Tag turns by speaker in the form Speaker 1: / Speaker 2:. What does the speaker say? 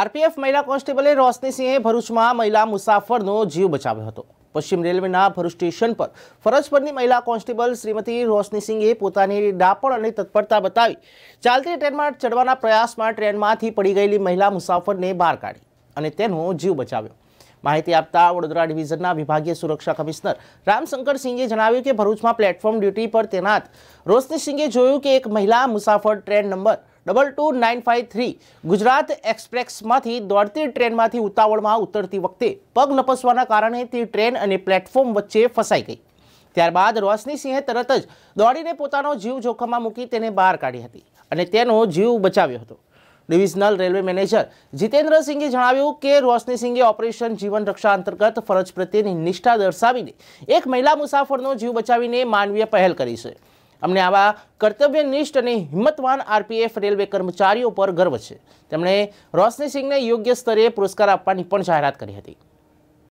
Speaker 1: RPF મહિલા કોન્સ્ટેબલે સિંહે ભરૂચમાં મહિલા મુસાફરનો જીવ બચાવ્યો હતો પશ્ચિમ રેલવેના ભરૂચ સ્ટેશન પર ફરજ પરની મહિલા કોન્સ્ટેબલ શ્રીમતી રોશની રોશનીસિંહે પોતાની ડાપણ અને તત્પરતા બતાવી ચાલતી ટ્રેનમાં ચડવાના પ્રયાસમાં ટ્રેનમાંથી પડી ગયેલી મહિલા મુસાફરને બહાર કાઢી અને તેનો જીવ બચાવ્યો માહિતી આપતા વડોદરા ડિવિઝનના વિભાગીય સુરક્ષા કમિશનર રામશંકર સિંહે જણાવ્યું કે ભરૂચમાં પ્લેટફોર્મ ડ્યુટી પર તૈનાત રોશની સિંહે જોયું કે એક મહિલા મુસાફર train number double two nine five three Gujarat એક્સપ્રેસમાંથી દોડતી ટ્રેનમાંથી ઉતાવળમાં ઉતરતી વખતે પગ લપસવાના કારણે તે ટ્રેન અને પ્લેટફોર્મ વચ્ચે ફસાઈ ગઈ ત્યારબાદ રોશની સિંહે તરત જ દોડીને પોતાનો જીવ જોખમમાં મૂકી તેને બહાર કાઢી હતી અને તેનો જીવ બચાવ્યો હતો ડિવિઝનલ રેલવે મેનેજર જીતેન્દ્ર સિંઘે જણાવ્યું કે રોશની સિંહે ઓપરેશન જીવન રક્ષા અંતર્ગત ફરજ પ્રત્યેની નિષ્ઠા દર્શાવીને એક મહિલા મુસાફરનો જીવ બચાવીને માનવીય પહેલ કરી છે અમને આવા કર્તવ્યનિષ્ઠ અને હિંમતવાન આરપીએફ રેલવે કર્મચારીઓ પર ગર્વ છે તેમણે રોશની સિંહને યોગ્ય સ્તરે પુરસ્કાર આપવાની પણ જાહેરાત કરી હતી